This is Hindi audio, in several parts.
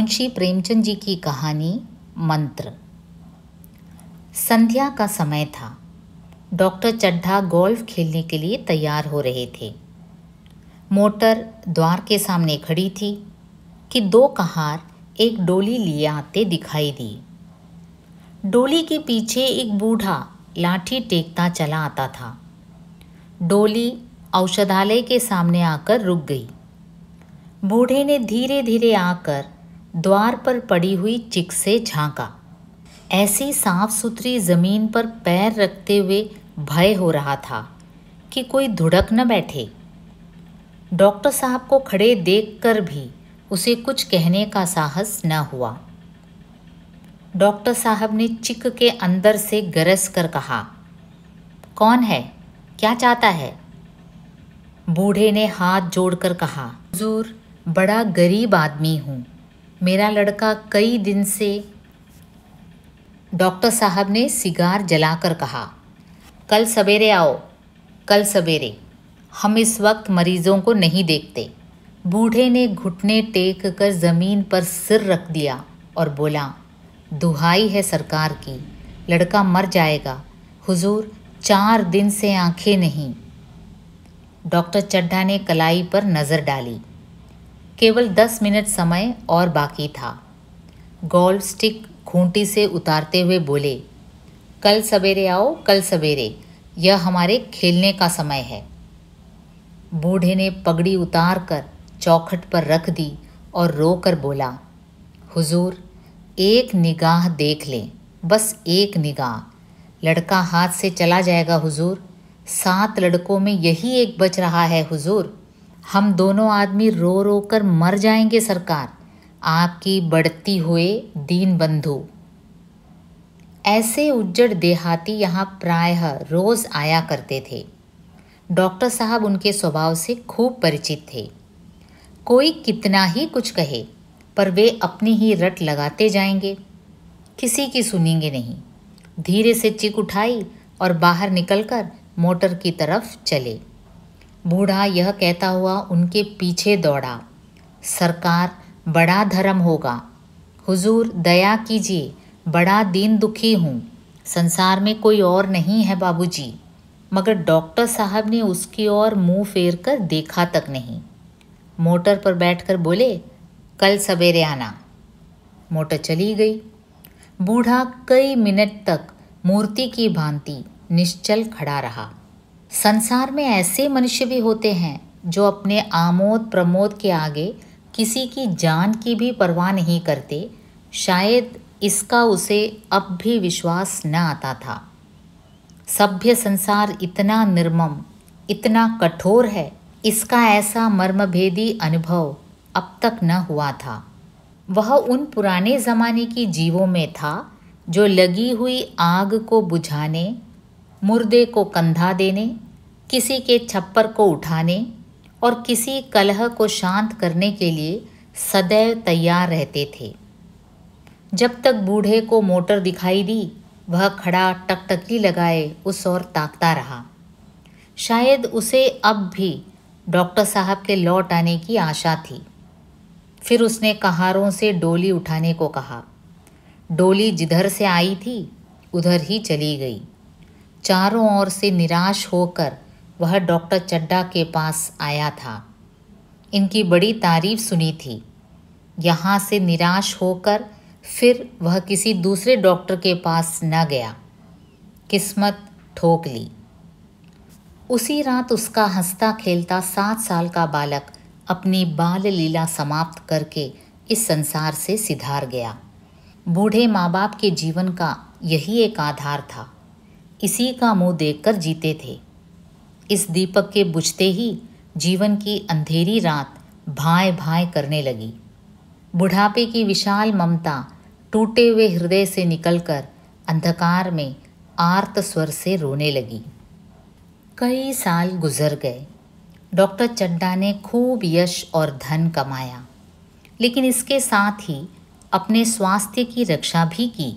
मुंशी प्रेमचंद जी की कहानी मंत्र संध्या का समय था डॉक्टर चड्ढा गोल्फ खेलने के लिए तैयार हो रहे थे मोटर द्वार के सामने खड़ी थी कि दो कहार एक डोली लिए आते दिखाई दी डोली के पीछे एक बूढ़ा लाठी टेकता चला आता था डोली औषधालय के सामने आकर रुक गई बूढ़े ने धीरे धीरे आकर द्वार पर पड़ी हुई चिक से झांका ऐसी साफ सुथरी ज़मीन पर पैर रखते हुए भय हो रहा था कि कोई धुड़क न बैठे डॉक्टर साहब को खड़े देखकर भी उसे कुछ कहने का साहस न हुआ डॉक्टर साहब ने चिक के अंदर से गरज कर कहा कौन है क्या चाहता है बूढ़े ने हाथ जोड़कर कहा हजूर बड़ा गरीब आदमी हूँ मेरा लड़का कई दिन से डॉक्टर साहब ने सिगार जलाकर कहा कल सवेरे आओ कल सवेरे हम इस वक्त मरीजों को नहीं देखते बूढ़े ने घुटने टेक कर ज़मीन पर सिर रख दिया और बोला दुहाई है सरकार की लड़का मर जाएगा हुजूर चार दिन से आंखें नहीं डॉक्टर चड्ढा ने कलाई पर नज़र डाली केवल दस मिनट समय और बाकी था गोल स्टिक खूंटी से उतारते हुए बोले कल सवेरे आओ कल सवेरे यह हमारे खेलने का समय है बूढ़े ने पगड़ी उतार कर चौखट पर रख दी और रो कर बोला हुजूर एक निगाह देख लें बस एक निगाह लड़का हाथ से चला जाएगा हुजूर सात लड़कों में यही एक बच रहा है हुजूर हम दोनों आदमी रो रो कर मर जाएंगे सरकार आपकी बढ़ती हुए दीन बंधु ऐसे उज्जड़ देहाती यहाँ प्रायः रोज़ आया करते थे डॉक्टर साहब उनके स्वभाव से खूब परिचित थे कोई कितना ही कुछ कहे पर वे अपनी ही रट लगाते जाएंगे किसी की सुनेंगे नहीं धीरे से चिक उठाई और बाहर निकलकर मोटर की तरफ चले बूढ़ा यह कहता हुआ उनके पीछे दौड़ा सरकार बड़ा धर्म होगा हुजूर दया कीजिए बड़ा दीन दुखी हूँ संसार में कोई और नहीं है बाबूजी मगर डॉक्टर साहब ने उसकी ओर मुंह फेर कर देखा तक नहीं मोटर पर बैठकर बोले कल सवेरे आना मोटर चली गई बूढ़ा कई मिनट तक मूर्ति की भांति निश्चल खड़ा रहा संसार में ऐसे मनुष्य भी होते हैं जो अपने आमोद प्रमोद के आगे किसी की जान की भी परवाह नहीं करते शायद इसका उसे अब भी विश्वास न आता था सभ्य संसार इतना निर्मम इतना कठोर है इसका ऐसा मर्मभेदी अनुभव अब तक न हुआ था वह उन पुराने ज़माने की जीवों में था जो लगी हुई आग को बुझाने मुर्दे को कंधा देने किसी के छप्पर को उठाने और किसी कलह को शांत करने के लिए सदैव तैयार रहते थे जब तक बूढ़े को मोटर दिखाई दी वह खड़ा टकटकी लगाए उस ओर ताकता रहा शायद उसे अब भी डॉक्टर साहब के लौट आने की आशा थी फिर उसने कहारों से डोली उठाने को कहा डोली जिधर से आई थी उधर ही चली गई चारों ओर से निराश होकर वह डॉक्टर चड्डा के पास आया था इनकी बड़ी तारीफ सुनी थी यहाँ से निराश होकर फिर वह किसी दूसरे डॉक्टर के पास न गया किस्मत ठोक ली उसी रात उसका हंसता खेलता सात साल का बालक अपनी बाल लीला समाप्त करके इस संसार से सिधार गया बूढ़े माँ बाप के जीवन का यही एक आधार था इसी का मुंह देखकर जीते थे इस दीपक के बुझते ही जीवन की अंधेरी रात भाए भाए करने लगी बुढ़ापे की विशाल ममता टूटे हुए हृदय से निकलकर अंधकार में आर्त स्वर से रोने लगी कई साल गुजर गए डॉक्टर चड्डा ने खूब यश और धन कमाया लेकिन इसके साथ ही अपने स्वास्थ्य की रक्षा भी की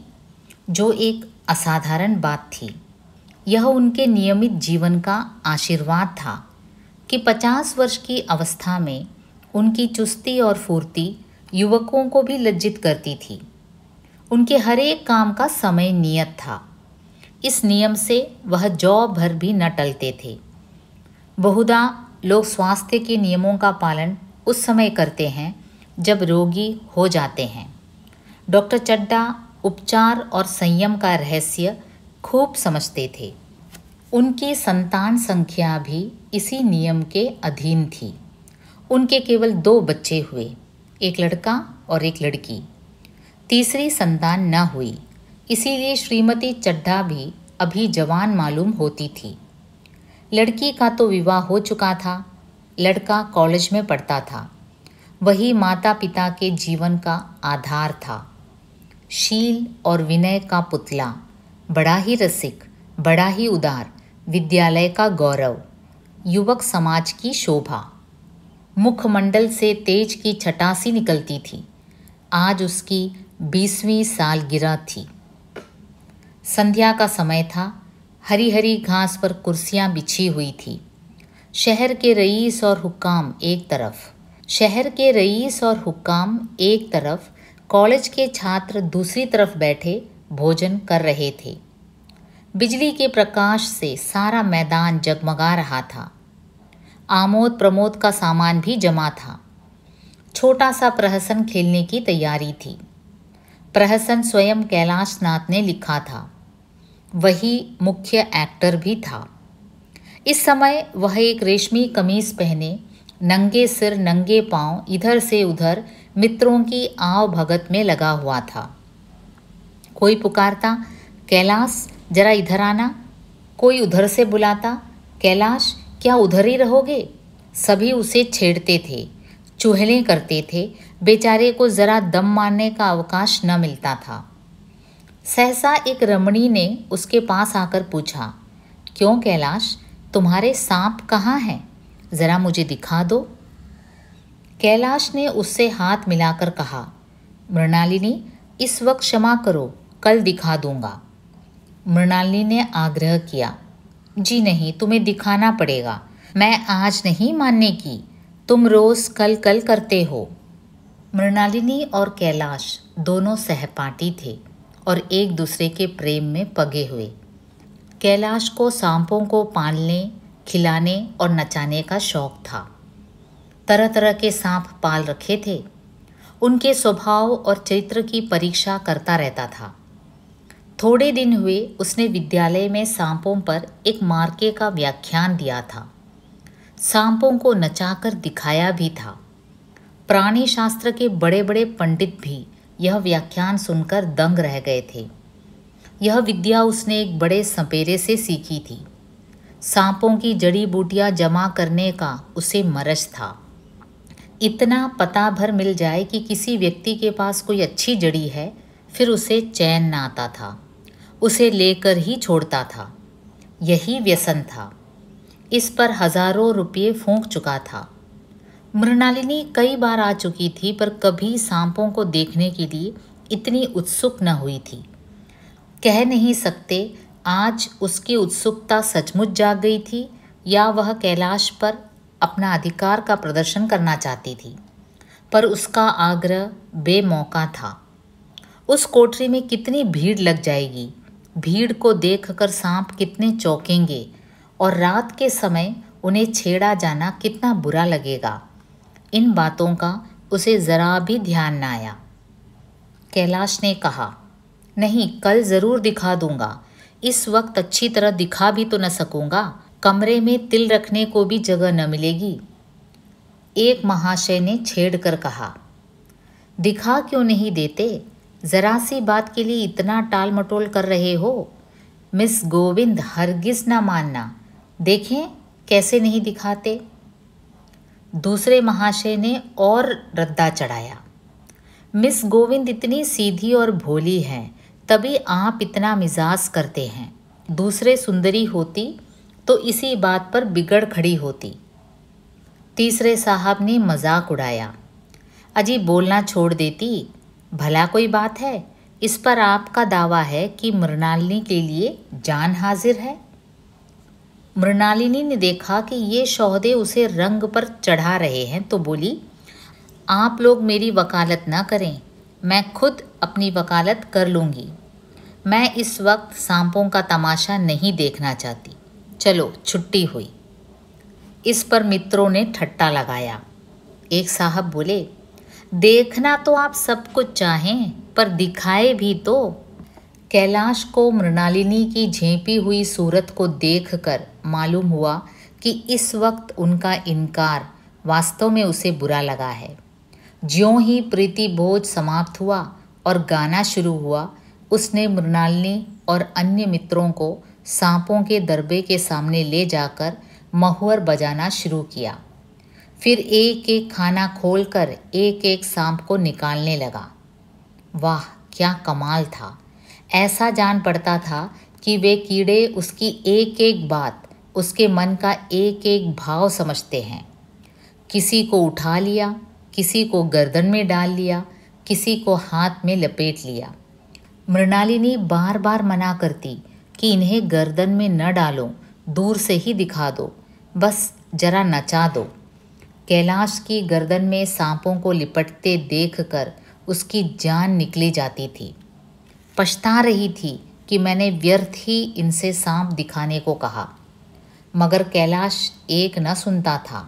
जो एक असाधारण बात थी यह उनके नियमित जीवन का आशीर्वाद था कि पचास वर्ष की अवस्था में उनकी चुस्ती और फुर्ती युवकों को भी लज्जित करती थी उनके हर एक काम का समय नियत था इस नियम से वह जौ भर भी न टलते थे बहुधा लोग स्वास्थ्य के नियमों का पालन उस समय करते हैं जब रोगी हो जाते हैं डॉक्टर चड्डा उपचार और संयम का रहस्य खूब समझते थे उनकी संतान संख्या भी इसी नियम के अधीन थी उनके केवल दो बच्चे हुए एक लड़का और एक लड़की तीसरी संतान न हुई इसीलिए श्रीमती चड्ढा भी अभी जवान मालूम होती थी लड़की का तो विवाह हो चुका था लड़का कॉलेज में पढ़ता था वही माता पिता के जीवन का आधार था शील और विनय का पुतला बड़ा ही रसिक बड़ा ही उदार विद्यालय का गौरव युवक समाज की शोभा मुखमंडल से तेज की छटासी निकलती थी आज उसकी बीसवीं साल गिरा थी संध्या का समय था हरी हरी घास पर कुर्सियां बिछी हुई थी शहर के रईस और हुक्काम एक तरफ शहर के रईस और हुक्काम एक तरफ कॉलेज के छात्र दूसरी तरफ बैठे भोजन कर रहे थे बिजली के प्रकाश से सारा मैदान जगमगा रहा था आमोद प्रमोद का सामान भी जमा था छोटा सा प्रहसन खेलने की तैयारी थी प्रहसन स्वयं कैलाश नाथ ने लिखा था वही मुख्य एक्टर भी था इस समय वह एक रेशमी कमीज पहने नंगे सिर नंगे पांव इधर से उधर मित्रों की आव भगत में लगा हुआ था कोई पुकारता कैलाश जरा इधर आना कोई उधर से बुलाता कैलाश क्या उधर ही रहोगे सभी उसे छेड़ते थे चूहले करते थे बेचारे को ज़रा दम मारने का अवकाश न मिलता था सहसा एक रमणी ने उसके पास आकर पूछा क्यों कैलाश तुम्हारे सांप कहाँ हैं ज़रा मुझे दिखा दो कैलाश ने उससे हाथ मिलाकर कहा मृणालिनी इस वक्त क्षमा करो कल दिखा दूंगा मृणाली ने आग्रह किया जी नहीं तुम्हें दिखाना पड़ेगा मैं आज नहीं मानने की तुम रोज़ कल कल करते हो मृणालिनी और कैलाश दोनों सहपाठी थे और एक दूसरे के प्रेम में पगे हुए कैलाश को सांपों को पालने खिलाने और नचाने का शौक था तरह तरह के सांप पाल रखे थे उनके स्वभाव और चरित्र की परीक्षा करता रहता था थोड़े दिन हुए उसने विद्यालय में सांपों पर एक मार्के का व्याख्यान दिया था सांपों को नचाकर दिखाया भी था प्राणी शास्त्र के बड़े बड़े पंडित भी यह व्याख्यान सुनकर दंग रह गए थे यह विद्या उसने एक बड़े सपेरे से सीखी थी सांपों की जड़ी बूटियां जमा करने का उसे मरज था इतना पता भर मिल जाए कि किसी व्यक्ति के पास कोई अच्छी जड़ी है फिर उसे चैन न आता था उसे लेकर ही छोड़ता था यही व्यसन था इस पर हजारों रुपये फूंक चुका था मृणालिनी कई बार आ चुकी थी पर कभी सांपों को देखने के लिए इतनी उत्सुक न हुई थी कह नहीं सकते आज उसकी उत्सुकता सचमुच जाग गई थी या वह कैलाश पर अपना अधिकार का प्रदर्शन करना चाहती थी पर उसका आग्रह बेमौका था उस कोठरी में कितनी भीड़ लग जाएगी भीड़ को देखकर सांप कितने चौंकेंगे और रात के समय उन्हें छेड़ा जाना कितना बुरा लगेगा इन बातों का उसे ज़रा भी ध्यान न आया कैलाश ने कहा नहीं कल ज़रूर दिखा दूंगा इस वक्त अच्छी तरह दिखा भी तो न सकूंगा कमरे में तिल रखने को भी जगह न मिलेगी एक महाशय ने छेड़ कर कहा दिखा क्यों नहीं देते ज़रा सी बात के लिए इतना टाल मटोल कर रहे हो मिस गोविंद हरगिज ना मानना देखें कैसे नहीं दिखाते दूसरे महाशय ने और रद्दा चढ़ाया मिस गोविंद इतनी सीधी और भोली हैं तभी आप इतना मिजाज करते हैं दूसरे सुंदरी होती तो इसी बात पर बिगड़ खड़ी होती तीसरे साहब ने मजाक उड़ाया अजी बोलना छोड़ देती भला कोई बात है इस पर आपका दावा है कि मृणालिनी के लिए जान हाजिर है मृणालिनी ने देखा कि ये शौहदे उसे रंग पर चढ़ा रहे हैं तो बोली आप लोग मेरी वकालत ना करें मैं खुद अपनी वकालत कर लूँगी मैं इस वक्त सांपों का तमाशा नहीं देखना चाहती चलो छुट्टी हुई इस पर मित्रों ने ठट्टा लगाया एक साहब बोले देखना तो आप सब कुछ चाहें पर दिखाए भी तो कैलाश को मृणालिनी की झेंपी हुई सूरत को देखकर मालूम हुआ कि इस वक्त उनका इनकार वास्तव में उसे बुरा लगा है ज्यों ही प्रीति भोज समाप्त हुआ और गाना शुरू हुआ उसने मृणालिनी और अन्य मित्रों को सांपों के दरबे के सामने ले जाकर महुअर बजाना शुरू किया फिर एक एक खाना खोलकर एक एक सांप को निकालने लगा वाह क्या कमाल था ऐसा जान पड़ता था कि वे कीड़े उसकी एक एक बात उसके मन का एक एक भाव समझते हैं किसी को उठा लिया किसी को गर्दन में डाल लिया किसी को हाथ में लपेट लिया मृणालिनी बार बार मना करती कि इन्हें गर्दन में न डालो दूर से ही दिखा दो बस जरा नचा दो कैलाश की गर्दन में सांपों को लिपटते देखकर उसकी जान निकली जाती थी पछता रही थी कि मैंने व्यर्थ ही इनसे सांप दिखाने को कहा मगर कैलाश एक न सुनता था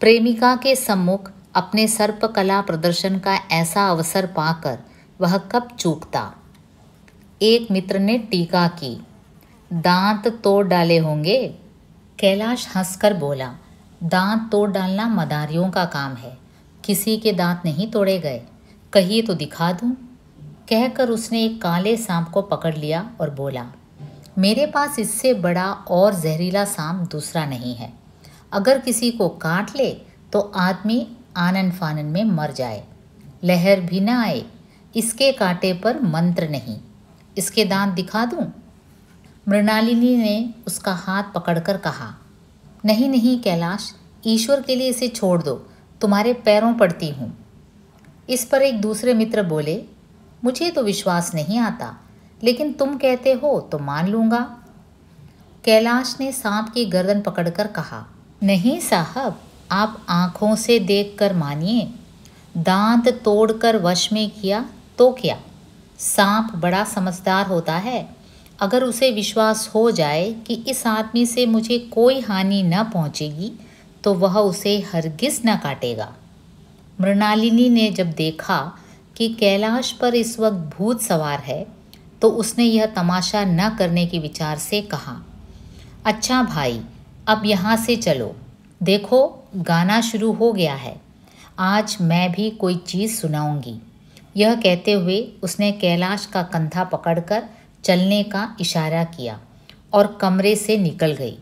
प्रेमिका के सम्मुख अपने सर्प कला प्रदर्शन का ऐसा अवसर पाकर वह कब चूकता एक मित्र ने टीका की दांत तोड़ डाले होंगे कैलाश हंसकर बोला दांत तोड़ डालना मदारियों का काम है किसी के दांत नहीं तोड़े गए कहिए तो दिखा दूँ कहकर उसने एक काले सांप को पकड़ लिया और बोला मेरे पास इससे बड़ा और जहरीला सांप दूसरा नहीं है अगर किसी को काट ले तो आदमी आनंद फानन में मर जाए लहर भी ना आए इसके कांटे पर मंत्र नहीं इसके दांत दिखा दूँ मृणालिनी ने उसका हाथ पकड़कर कहा नहीं नहीं कैलाश ईश्वर के लिए इसे छोड़ दो तुम्हारे पैरों पड़ती हूँ इस पर एक दूसरे मित्र बोले मुझे तो विश्वास नहीं आता लेकिन तुम कहते हो तो मान लूँगा कैलाश ने सांप की गर्दन पकड़कर कहा नहीं साहब आप आँखों से देख कर मानिए दांत तोड़कर वश में किया तो क्या सांप बड़ा समझदार होता है अगर उसे विश्वास हो जाए कि इस आदमी से मुझे कोई हानि न पहुंचेगी तो वह उसे हरगिज न काटेगा मृणालिनी ने जब देखा कि कैलाश पर इस वक्त भूत सवार है तो उसने यह तमाशा न करने के विचार से कहा अच्छा भाई अब यहाँ से चलो देखो गाना शुरू हो गया है आज मैं भी कोई चीज़ सुनाऊंगी यह कहते हुए उसने कैलाश का कंधा पकड़कर चलने का इशारा किया और कमरे से निकल गई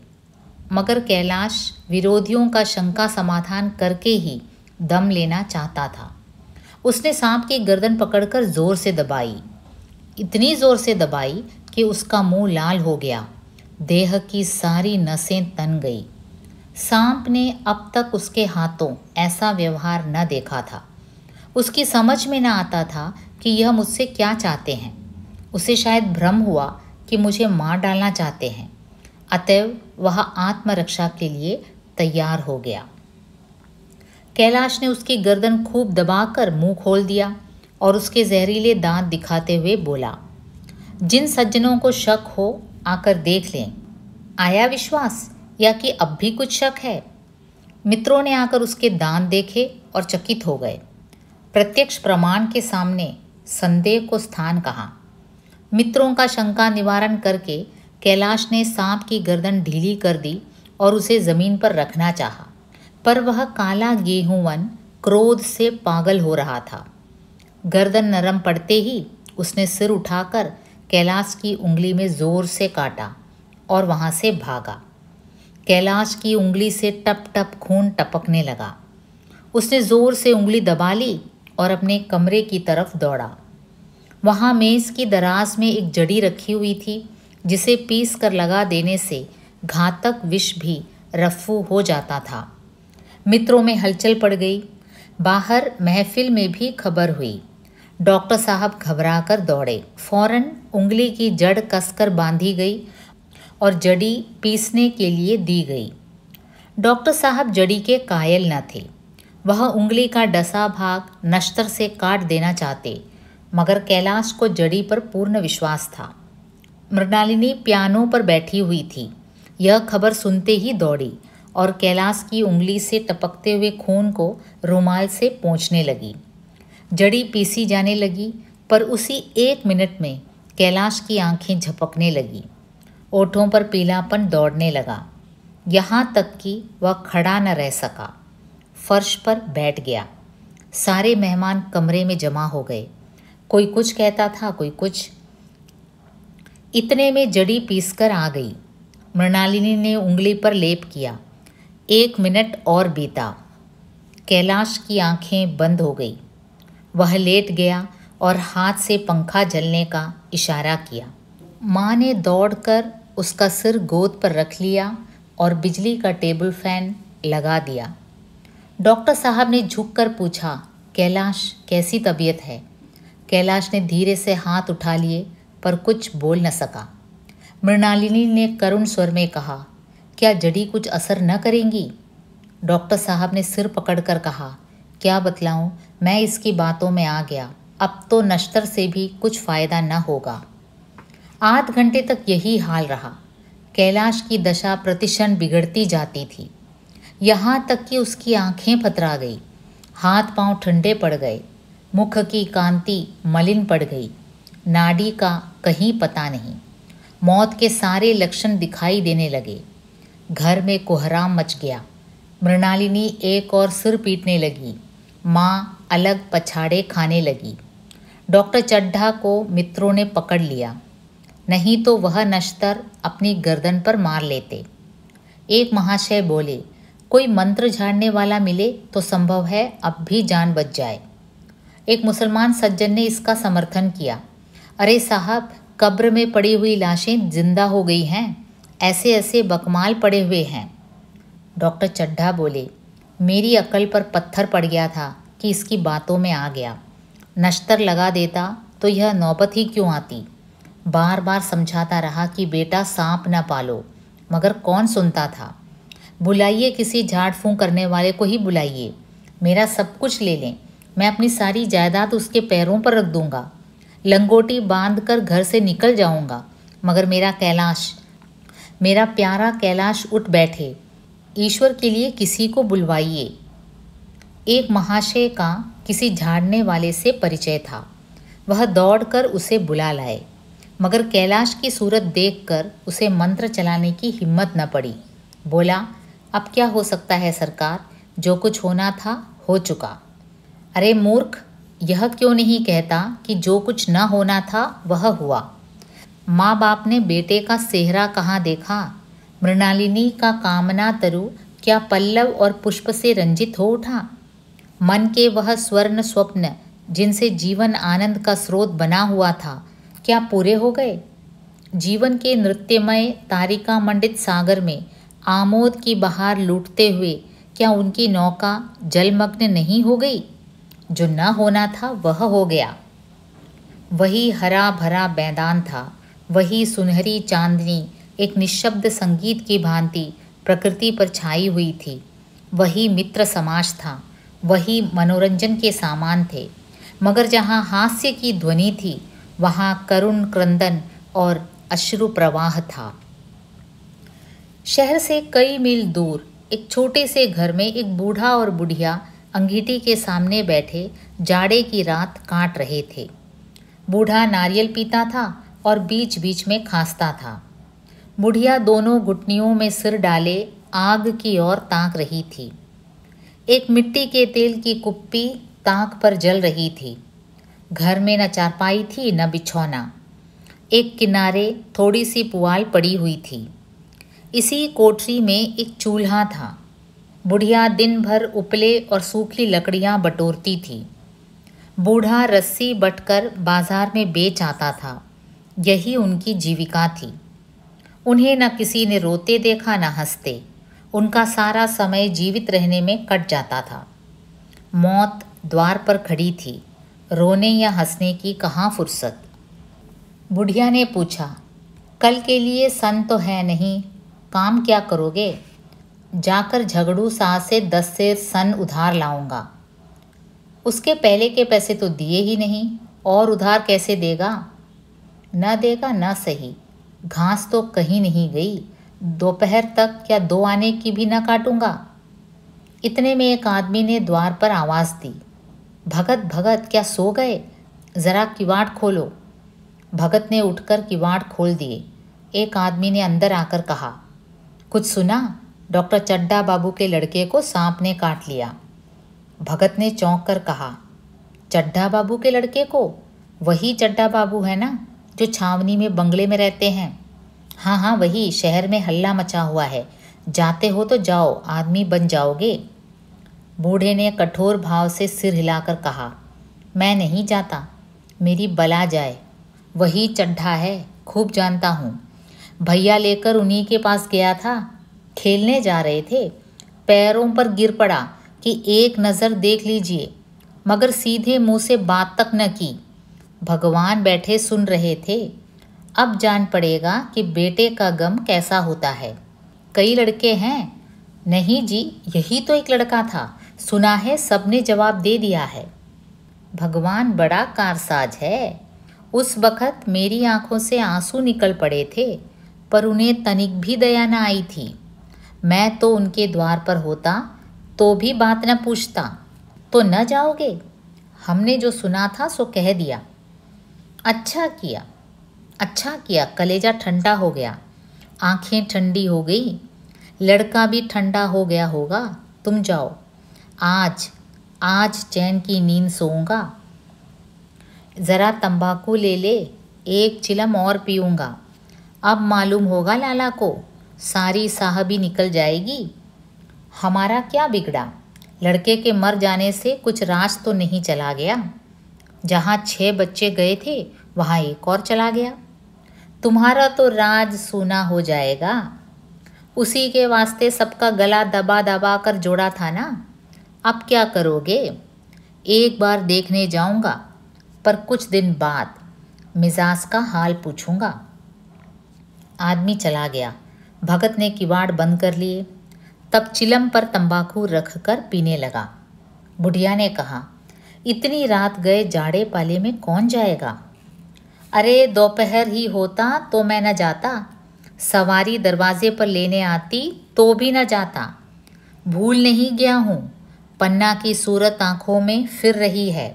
मगर कैलाश विरोधियों का शंका समाधान करके ही दम लेना चाहता था उसने सांप की गर्दन पकड़कर जोर से दबाई इतनी जोर से दबाई कि उसका मुंह लाल हो गया देह की सारी नसें तन गई सांप ने अब तक उसके हाथों ऐसा व्यवहार न देखा था उसकी समझ में न आता था कि यह मुझसे क्या चाहते हैं उसे शायद भ्रम हुआ कि मुझे मार डालना चाहते हैं अतएव वह आत्मरक्षा के लिए तैयार हो गया कैलाश ने उसकी गर्दन खूब दबाकर मुंह खोल दिया और उसके जहरीले दांत दिखाते हुए बोला जिन सज्जनों को शक हो आकर देख लें आया विश्वास या कि अब भी कुछ शक है मित्रों ने आकर उसके दांत देखे और चकित हो गए प्रत्यक्ष प्रमाण के सामने संदेह को स्थान कहा मित्रों का शंका निवारण करके कैलाश ने सांप की गर्दन ढीली कर दी और उसे ज़मीन पर रखना चाहा पर वह काला गेहूँवन क्रोध से पागल हो रहा था गर्दन नरम पड़ते ही उसने सिर उठाकर कैलाश की उंगली में ज़ोर से काटा और वहाँ से भागा कैलाश की उंगली से टप टप खून टपकने लगा उसने ज़ोर से उंगली दबा ली और अपने कमरे की तरफ दौड़ा वहाँ मेज़ की दराज में एक जड़ी रखी हुई थी जिसे पीस कर लगा देने से घातक विष भी रफू हो जाता था मित्रों में हलचल पड़ गई बाहर महफिल में भी खबर हुई डॉक्टर साहब घबरा कर दौड़े फौरन उंगली की जड़ कसकर बांधी गई और जड़ी पीसने के लिए दी गई डॉक्टर साहब जड़ी के कायल न थे वह उंगली का डसा भाग नश्तर से काट देना चाहते मगर कैलाश को जड़ी पर पूर्ण विश्वास था मृणालिनी पियानो पर बैठी हुई थी यह खबर सुनते ही दौड़ी और कैलाश की उंगली से टपकते हुए खून को रुमाल से पहुँचने लगी जड़ी पीसी जाने लगी पर उसी एक मिनट में कैलाश की आंखें झपकने लगी ओठों पर पीलापन दौड़ने लगा यहाँ तक कि वह खड़ा न रह सका फर्श पर बैठ गया सारे मेहमान कमरे में जमा हो गए कोई कुछ कहता था कोई कुछ इतने में जड़ी पीस कर आ गई मृणालिनी ने उंगली पर लेप किया एक मिनट और बीता कैलाश की आंखें बंद हो गई वह लेट गया और हाथ से पंखा जलने का इशारा किया माँ ने दौड़कर उसका सिर गोद पर रख लिया और बिजली का टेबल फैन लगा दिया डॉक्टर साहब ने झुककर पूछा कैलाश कैसी तबीयत है कैलाश ने धीरे से हाथ उठा लिए पर कुछ बोल न सका मृणालिनी ने करुण स्वर में कहा क्या जड़ी कुछ असर न करेंगी डॉक्टर साहब ने सिर पकड़कर कहा क्या बतलाऊं मैं इसकी बातों में आ गया अब तो नश्तर से भी कुछ फ़ायदा न होगा आध घंटे तक यही हाल रहा कैलाश की दशा प्रतिशन बिगड़ती जाती थी यहाँ तक कि उसकी आंखें फतरा गई हाथ पांव ठंडे पड़ गए मुख की कांति मलिन पड़ गई नाड़ी का कहीं पता नहीं मौत के सारे लक्षण दिखाई देने लगे घर में कोहराम मच गया मृणालिनी एक और सिर पीटने लगी माँ अलग पछाड़े खाने लगी डॉक्टर चड्ढा को मित्रों ने पकड़ लिया नहीं तो वह नश्तर अपनी गर्दन पर मार लेते एक महाशय बोले कोई मंत्र झाड़ने वाला मिले तो संभव है अब भी जान बच जाए एक मुसलमान सज्जन ने इसका समर्थन किया अरे साहब कब्र में पड़ी हुई लाशें जिंदा हो गई हैं ऐसे ऐसे बकमाल पड़े हुए हैं डॉक्टर चड्ढा बोले मेरी अकल पर पत्थर पड़ गया था कि इसकी बातों में आ गया नश्तर लगा देता तो यह नौबत ही क्यों आती बार बार समझाता रहा कि बेटा सांप न पालो मगर कौन सुनता था बुलाइए किसी झाड़ फूँक करने वाले को ही बुलाइए मेरा सब कुछ ले लें मैं अपनी सारी जायदाद उसके पैरों पर रख दूंगा लंगोटी बांध कर घर से निकल जाऊंगा मगर मेरा कैलाश मेरा प्यारा कैलाश उठ बैठे ईश्वर के लिए किसी को बुलवाइए एक महाशय का किसी झाड़ने वाले से परिचय था वह दौड़कर उसे बुला लाए मगर कैलाश की सूरत देखकर उसे मंत्र चलाने की हिम्मत न पड़ी बोला अब क्या हो सकता है सरकार जो कुछ होना था हो चुका अरे मूर्ख यह क्यों नहीं कहता कि जो कुछ न होना था वह हुआ माँ बाप ने बेटे का सेहरा कहाँ देखा मृणालिनी का कामना तरु क्या पल्लव और पुष्प से रंजित हो उठा मन के वह स्वर्ण स्वप्न जिनसे जीवन आनंद का स्रोत बना हुआ था क्या पूरे हो गए जीवन के नृत्यमय तारिका मंडित सागर में आमोद की बहार लूटते हुए क्या उनकी नौका जलमग्न नहीं हो गई जो न होना था वह हो गया वही हरा भरा मैदान था वही सुनहरी चांदनी एक निशब्द संगीत की भांति प्रकृति पर छाई हुई थी वही मित्र समाज था वही मनोरंजन के सामान थे मगर जहाँ हास्य की ध्वनि थी वहाँ करुण क्रंदन और अश्रु प्रवाह था शहर से कई मील दूर एक छोटे से घर में एक बूढ़ा और बुढ़िया अंगीठी के सामने बैठे जाड़े की रात काट रहे थे बूढ़ा नारियल पीता था और बीच बीच में खांसता था बुढ़िया दोनों घुटनियों में सिर डाले आग की ओर ताक रही थी एक मिट्टी के तेल की कुप्पी ताक पर जल रही थी घर में न चारपाई थी न बिछौना एक किनारे थोड़ी सी पुआल पड़ी हुई थी इसी कोठरी में एक चूल्हा था बुढ़िया दिन भर उपले और सूखी लकड़ियाँ बटोरती थी बूढ़ा रस्सी बटकर बाजार में बेच आता था यही उनकी जीविका थी उन्हें न किसी ने रोते देखा न हंसते उनका सारा समय जीवित रहने में कट जाता था मौत द्वार पर खड़ी थी रोने या हंसने की कहाँ फुर्सत बुढ़िया ने पूछा कल के लिए सन तो है नहीं काम क्या करोगे जाकर झगड़ू शाह से दस से सन उधार लाऊंगा उसके पहले के पैसे तो दिए ही नहीं और उधार कैसे देगा न देगा न सही घास तो कहीं नहीं गई दोपहर तक क्या दो आने की भी न काटूंगा इतने में एक आदमी ने द्वार पर आवाज़ दी भगत भगत क्या सो गए ज़रा किवाड़ खोलो भगत ने उठकर किवाड़ खोल दिए एक आदमी ने अंदर आकर कहा कुछ सुना डॉक्टर चड्डा बाबू के लड़के को सांप ने काट लिया भगत ने चौंक कर कहा चड्डा बाबू के लड़के को वही चड्डा बाबू है ना जो छावनी में बंगले में रहते हैं हाँ हाँ वही शहर में हल्ला मचा हुआ है जाते हो तो जाओ आदमी बन जाओगे बूढ़े ने कठोर भाव से सिर हिलाकर कहा मैं नहीं जाता मेरी बला जाए वही चड्ढा है खूब जानता हूँ भैया लेकर उन्हीं के पास गया था खेलने जा रहे थे पैरों पर गिर पड़ा कि एक नज़र देख लीजिए मगर सीधे मुंह से बात तक न की भगवान बैठे सुन रहे थे अब जान पड़ेगा कि बेटे का गम कैसा होता है कई लड़के हैं नहीं जी यही तो एक लड़का था सुना है सबने जवाब दे दिया है भगवान बड़ा कारसाज है उस वक़्त मेरी आंखों से आंसू निकल पड़े थे पर उन्हें तनिक भी दया ना आई थी मैं तो उनके द्वार पर होता तो भी बात न पूछता तो न जाओगे हमने जो सुना था सो कह दिया अच्छा किया अच्छा किया कलेजा ठंडा हो गया आंखें ठंडी हो गई लड़का भी ठंडा हो गया होगा तुम जाओ आज आज चैन की नींद सोऊंगा ज़रा तंबाकू ले ले एक चिलम और पीऊँगा अब मालूम होगा लाला को सारी साह भी निकल जाएगी हमारा क्या बिगड़ा लड़के के मर जाने से कुछ राज तो नहीं चला गया जहाँ छः बच्चे गए थे वहाँ एक और चला गया तुम्हारा तो राज सूना हो जाएगा उसी के वास्ते सबका गला दबा दबा कर जोड़ा था ना अब क्या करोगे एक बार देखने जाऊंगा पर कुछ दिन बाद मिजाज का हाल पूछूंगा आदमी चला गया भगत ने किवाड़ बंद कर लिए तब चिलम पर तंबाकू रख कर पीने लगा बुढ़िया ने कहा इतनी रात गए जाड़े पाले में कौन जाएगा अरे दोपहर ही होता तो मैं न जाता सवारी दरवाजे पर लेने आती तो भी न जाता भूल नहीं गया हूँ पन्ना की सूरत आंखों में फिर रही है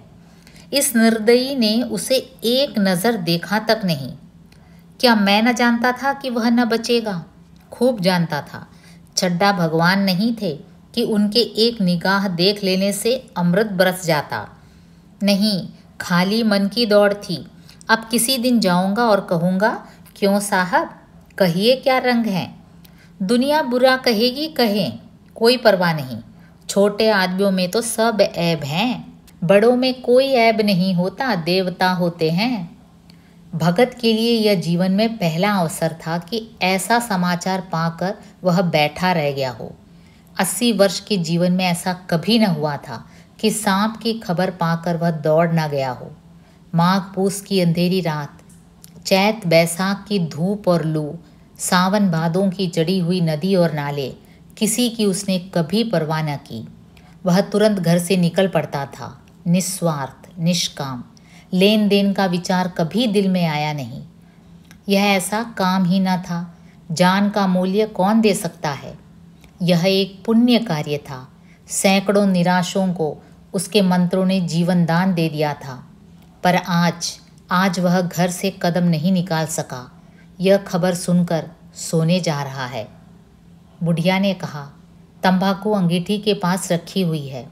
इस निर्दयी ने उसे एक नज़र देखा तक नहीं क्या मैं न जानता था कि वह न बचेगा खूब जानता था चड्डा भगवान नहीं थे कि उनके एक निगाह देख लेने से अमृत बरस जाता नहीं खाली मन की दौड़ थी अब किसी दिन जाऊंगा और कहूंगा क्यों साहब कहिए क्या रंग हैं दुनिया बुरा कहेगी कहें कोई परवाह नहीं छोटे आदमियों में तो सब ऐब हैं बड़ों में कोई ऐब नहीं होता देवता होते हैं भगत के लिए यह जीवन में पहला अवसर था कि ऐसा समाचार पाकर वह बैठा रह गया हो अस्सी वर्ष के जीवन में ऐसा कभी न हुआ था कि सांप की खबर पाकर वह दौड़ न गया हो माघ पूस की अंधेरी रात चैत बैसाख की धूप और लू सावन बादों की जड़ी हुई नदी और नाले किसी की उसने कभी परवाह न की वह तुरंत घर से निकल पड़ता था निस्वार्थ निष्काम लेन देन का विचार कभी दिल में आया नहीं यह ऐसा काम ही न था जान का मूल्य कौन दे सकता है यह एक पुण्य कार्य था सैकड़ों निराशों को उसके मंत्रों ने जीवन दान दे दिया था पर आज आज वह घर से कदम नहीं निकाल सका यह खबर सुनकर सोने जा रहा है बुढ़िया ने कहा तंबाकू अंगीठी के पास रखी हुई है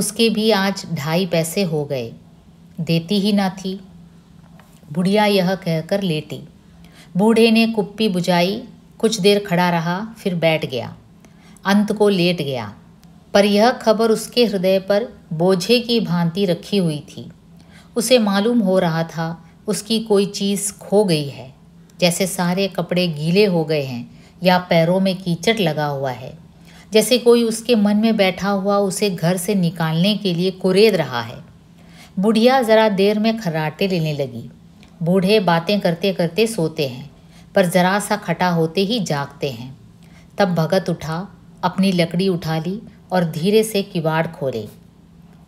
उसके भी आज ढाई पैसे हो गए देती ही ना थी बुढ़िया यह कहकर लेटी बूढ़े ने कुप्पी बुझाई कुछ देर खड़ा रहा फिर बैठ गया अंत को लेट गया पर यह खबर उसके हृदय पर बोझे की भांति रखी हुई थी उसे मालूम हो रहा था उसकी कोई चीज़ खो गई है जैसे सारे कपड़े गीले हो गए हैं या पैरों में कीचड़ लगा हुआ है जैसे कोई उसके मन में बैठा हुआ उसे घर से निकालने के लिए कुरेद रहा है बुढ़िया ज़रा देर में खर्राटे लेने लगी बूढ़े बातें करते करते सोते हैं पर ज़रा सा खटा होते ही जागते हैं तब भगत उठा अपनी लकड़ी उठा ली और धीरे से किवाड़ खोले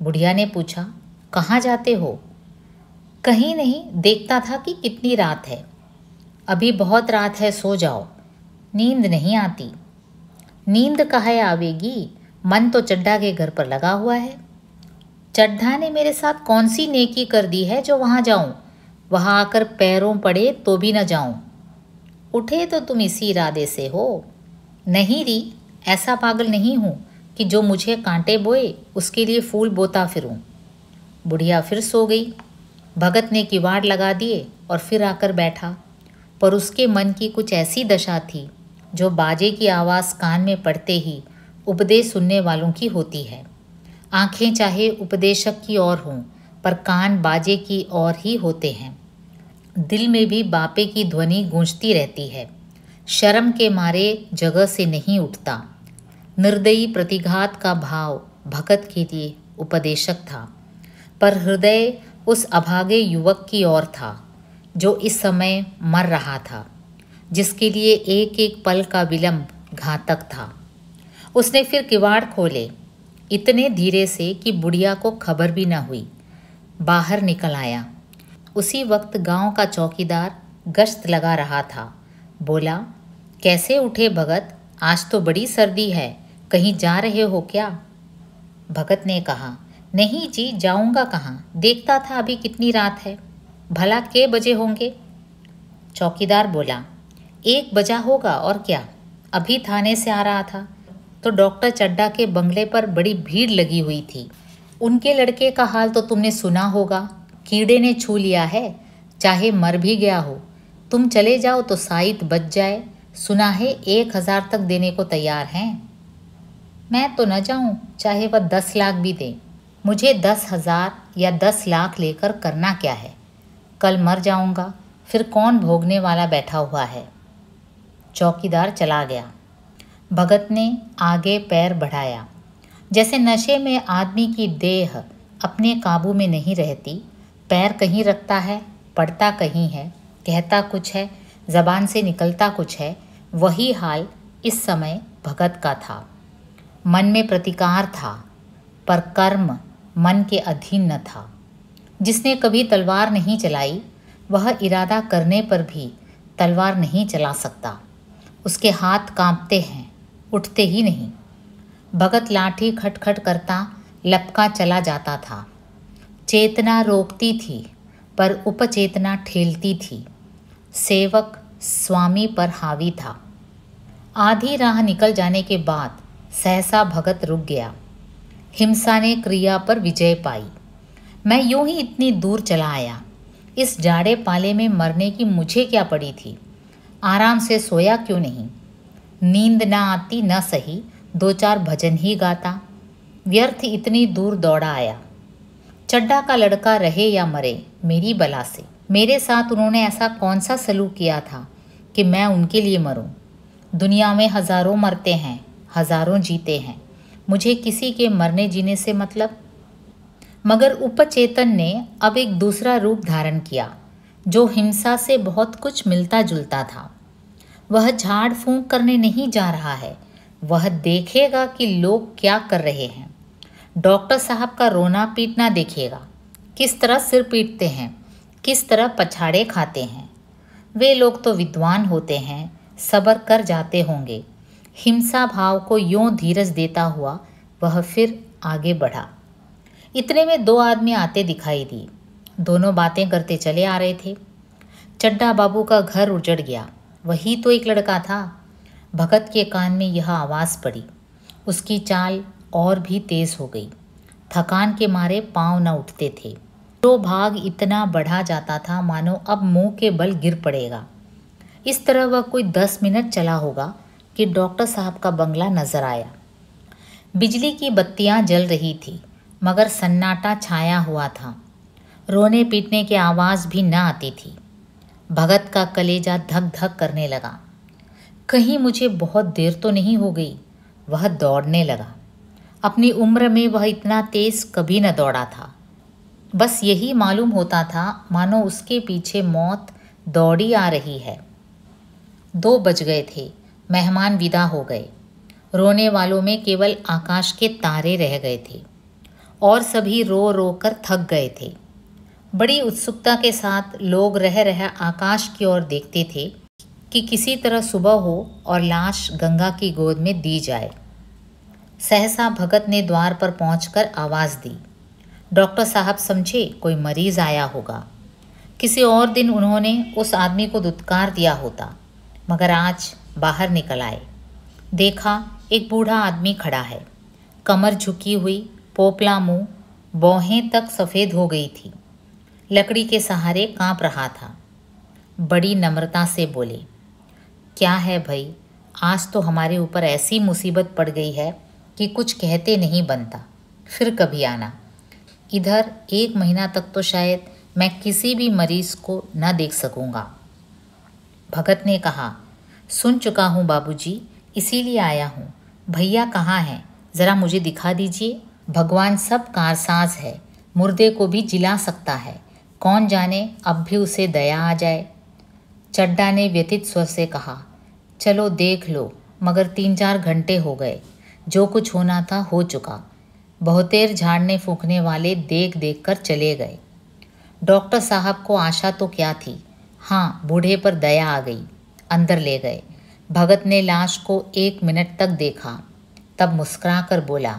बुढ़िया ने पूछा कहाँ जाते हो कहीं नहीं देखता था कि कितनी रात है अभी बहुत रात है सो जाओ नींद नहीं आती नींद कहा आवेगी मन तो चड्डा के घर पर लगा हुआ है चड्ढा ने मेरे साथ कौन सी नेकी कर दी है जो वहाँ जाऊँ वहाँ आकर पैरों पड़े तो भी न जाऊँ उठे तो तुम इसी इरादे से हो नहीं री ऐसा पागल नहीं हूँ कि जो मुझे कांटे बोए उसके लिए फूल बोता फिरूँ बुढ़िया फिर सो गई भगत ने किवाड़ लगा दिए और फिर आकर बैठा पर उसके मन की कुछ ऐसी दशा थी जो बाजे की आवाज़ कान में पड़ते ही उपदेश सुनने वालों की होती है आंखें चाहे उपदेशक की ओर हों पर कान बाजे की ओर ही होते हैं दिल में भी बापे की ध्वनि गूंजती रहती है शर्म के मारे जगह से नहीं उठता निर्दयी प्रतिघात का भाव भगत के लिए उपदेशक था पर हृदय उस अभागे युवक की ओर था जो इस समय मर रहा था जिसके लिए एक एक पल का विलंब घातक था उसने फिर किवाड़ खोले इतने धीरे से कि बुढ़िया को खबर भी न हुई बाहर निकल आया उसी वक्त गांव का चौकीदार गश्त लगा रहा था बोला कैसे उठे भगत आज तो बड़ी सर्दी है कहीं जा रहे हो क्या भगत ने कहा नहीं जी जाऊंगा कहाँ देखता था अभी कितनी रात है भला के बजे होंगे चौकीदार बोला एक बजा होगा और क्या अभी थाने से आ रहा था तो डॉक्टर चड्डा के बंगले पर बड़ी भीड़ लगी हुई थी उनके लड़के का हाल तो तुमने सुना होगा कीड़े ने छू लिया है चाहे मर भी गया हो तुम चले जाओ तो साइत बच जाए सुना है एक हज़ार तक देने को तैयार हैं मैं तो न जाऊं चाहे वह दस लाख भी दें मुझे दस हज़ार या दस लाख लेकर करना क्या है कल मर जाऊंगा फिर कौन भोगने वाला बैठा हुआ है चौकीदार चला गया भगत ने आगे पैर बढ़ाया जैसे नशे में आदमी की देह अपने काबू में नहीं रहती पैर कहीं रखता है पड़ता कहीं है कहता कुछ है जबान से निकलता कुछ है वही हाल इस समय भगत का था मन में प्रतिकार था पर कर्म मन के अधीन न था जिसने कभी तलवार नहीं चलाई वह इरादा करने पर भी तलवार नहीं चला सकता उसके हाथ कांपते हैं उठते ही नहीं भगत लाठी खटखट करता लपका चला जाता था चेतना रोकती थी पर उपचेतना ठेलती थी सेवक स्वामी पर हावी था आधी राह निकल जाने के बाद सहसा भगत रुक गया हिंसा ने क्रिया पर विजय पाई मैं यूं ही इतनी दूर चला आया इस जाड़े पाले में मरने की मुझे क्या पड़ी थी आराम से सोया क्यों नहीं नींद ना आती न सही दो चार भजन ही गाता व्यर्थ इतनी दूर दौड़ा आया चड्डा का लड़का रहे या मरे मेरी बला से मेरे साथ उन्होंने ऐसा कौन सा सलूक किया था कि मैं उनके लिए मरूं दुनिया में हज़ारों मरते हैं हज़ारों जीते हैं मुझे किसी के मरने जीने से मतलब मगर उपचेतन ने अब एक दूसरा रूप धारण किया जो हिंसा से बहुत कुछ मिलता जुलता था वह झाड़ फूंक करने नहीं जा रहा है वह देखेगा कि लोग क्या कर रहे हैं डॉक्टर साहब का रोना पीटना देखेगा किस तरह सिर पीटते हैं किस तरह पछाड़े खाते हैं वे लोग तो विद्वान होते हैं सबर कर जाते होंगे हिंसा भाव को यों धीरज देता हुआ वह फिर आगे बढ़ा इतने में दो आदमी आते दिखाई दिए दोनों बातें करते चले आ रहे थे चड्डा बाबू का घर उजड़ गया वही तो एक लड़का था भगत के कान में यह आवाज़ पड़ी उसकी चाल और भी तेज़ हो गई थकान के मारे पांव न उठते थे तो भाग इतना बढ़ा जाता था मानो अब मुंह के बल गिर पड़ेगा इस तरह वह कोई दस मिनट चला होगा कि डॉक्टर साहब का बंगला नज़र आया बिजली की बत्तियां जल रही थी मगर सन्नाटा छाया हुआ था रोने पीटने की आवाज़ भी न आती थी भगत का कलेजा धक धक करने लगा कहीं मुझे बहुत देर तो नहीं हो गई वह दौड़ने लगा अपनी उम्र में वह इतना तेज कभी न दौड़ा था बस यही मालूम होता था मानो उसके पीछे मौत दौड़ी आ रही है दो बज गए थे मेहमान विदा हो गए रोने वालों में केवल आकाश के तारे रह गए थे और सभी रो रो कर थक गए थे बड़ी उत्सुकता के साथ लोग रह रह आकाश की ओर देखते थे कि किसी तरह सुबह हो और लाश गंगा की गोद में दी जाए सहसा भगत ने द्वार पर पहुंचकर आवाज़ दी डॉक्टर साहब समझे कोई मरीज आया होगा किसी और दिन उन्होंने उस आदमी को दुत्कार दिया होता मगर आज बाहर निकल आए देखा एक बूढ़ा आदमी खड़ा है कमर झुकी हुई पोपला मुँह बौहें तक सफ़ेद हो गई थी लकड़ी के सहारे कांप रहा था बड़ी नम्रता से बोले क्या है भाई आज तो हमारे ऊपर ऐसी मुसीबत पड़ गई है कि कुछ कहते नहीं बनता फिर कभी आना इधर एक महीना तक तो शायद मैं किसी भी मरीज को न देख सकूँगा भगत ने कहा सुन चुका हूँ बाबूजी इसीलिए आया हूँ भैया कहाँ हैं ज़रा मुझे दिखा दीजिए भगवान सब कारसाज है मुर्दे को भी जिला सकता है कौन जाने अब भी उसे दया आ जाए चड्डा ने व्यतीत स्वर से कहा चलो देख लो मगर तीन चार घंटे हो गए जो कुछ होना था हो चुका बहुतेर झाड़ने फूकने वाले देख देख कर चले गए डॉक्टर साहब को आशा तो क्या थी हाँ बूढ़े पर दया आ गई अंदर ले गए भगत ने लाश को एक मिनट तक देखा तब मुस्कुरा कर बोला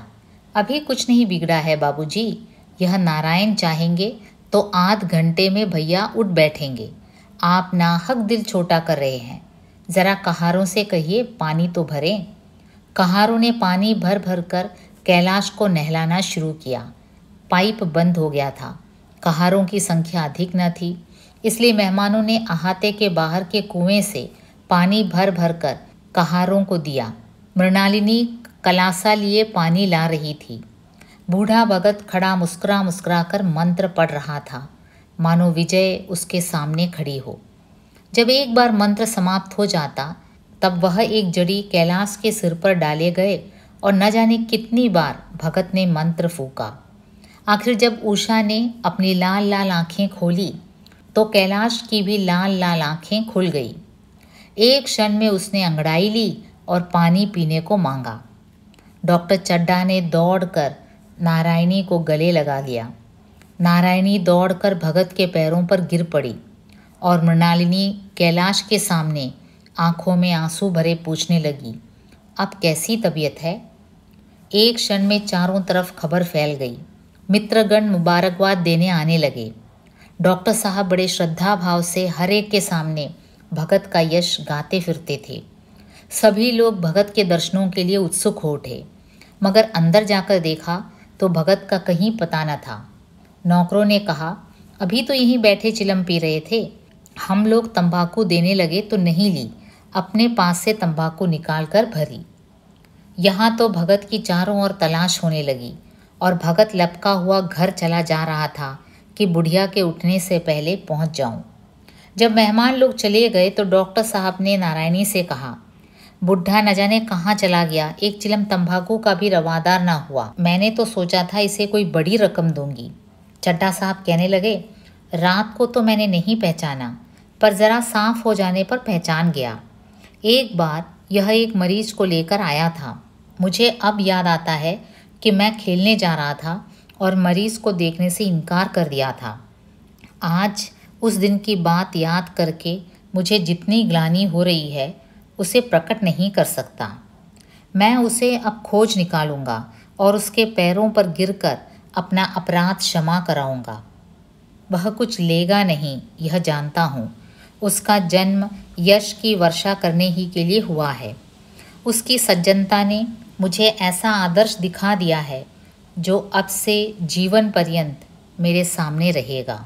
अभी कुछ नहीं बिगड़ा है बाबूजी, यह नारायण चाहेंगे तो आध घंटे में भैया उठ बैठेंगे आप ना हक दिल छोटा कर रहे हैं ज़रा कहारों से कहिए पानी तो भरें कहारों ने पानी भर भर कर कैलाश को नहलाना शुरू किया पाइप बंद हो गया था कहारों की संख्या अधिक न थी इसलिए मेहमानों ने अहाते के बाहर के कुएं से पानी भर भर कर कहारों को दिया मृणालिनी कलासा लिए पानी ला रही थी बूढ़ा भगत खड़ा मुस्कुरा मुस्कुरा कर मंत्र पढ़ रहा था मानो विजय उसके सामने खड़ी हो जब एक बार मंत्र समाप्त हो जाता तब वह एक जड़ी कैलाश के सिर पर डाले गए और न जाने कितनी बार भगत ने मंत्र फूका आखिर जब उषा ने अपनी लाल लाल आँखें खोली तो कैलाश की भी लाल लाल आँखें खुल गई एक क्षण में उसने अंगड़ाई ली और पानी पीने को मांगा डॉक्टर चड्डा ने दौड़कर नारायणी को गले लगा लिया नारायणी दौड़कर भगत के पैरों पर गिर पड़ी और मृणालिनी कैलाश के सामने आंखों में आंसू भरे पूछने लगी अब कैसी तबीयत है एक क्षण में चारों तरफ खबर फैल गई मित्रगण मुबारकबाद देने आने लगे डॉक्टर साहब बड़े श्रद्धा भाव से हर एक के सामने भगत का यश गाते फिरते थे सभी लोग भगत के दर्शनों के लिए उत्सुक हो उठे मगर अंदर जाकर देखा तो भगत का कहीं पता न था नौकरों ने कहा अभी तो यहीं बैठे चिलम पी रहे थे हम लोग तंबाकू देने लगे तो नहीं ली अपने पास से तंबाकू निकाल कर भरी यहाँ तो भगत की चारों ओर तलाश होने लगी और भगत लपका हुआ घर चला जा रहा था कि बुढ़िया के उठने से पहले पहुँच जाऊँ जब मेहमान लोग चले गए तो डॉक्टर साहब ने नारायणी से कहा बुढ़ा न जाने कहाँ चला गया एक चिलम तंबाकू का भी रवादार ना हुआ मैंने तो सोचा था इसे कोई बड़ी रकम दूंगी चड्डा साहब कहने लगे रात को तो मैंने नहीं पहचाना पर ज़रा साफ हो जाने पर पहचान गया एक बार यह एक मरीज को लेकर आया था मुझे अब याद आता है कि मैं खेलने जा रहा था और मरीज को देखने से इनकार कर दिया था आज उस दिन की बात याद करके मुझे जितनी ग्लानी हो रही है उसे प्रकट नहीं कर सकता मैं उसे अब खोज निकालूंगा और उसके पैरों पर गिरकर अपना अपराध क्षमा कराऊंगा वह कुछ लेगा नहीं यह जानता हूँ उसका जन्म यश की वर्षा करने ही के लिए हुआ है उसकी सज्जनता ने मुझे ऐसा आदर्श दिखा दिया है जो अब से जीवन पर्यंत मेरे सामने रहेगा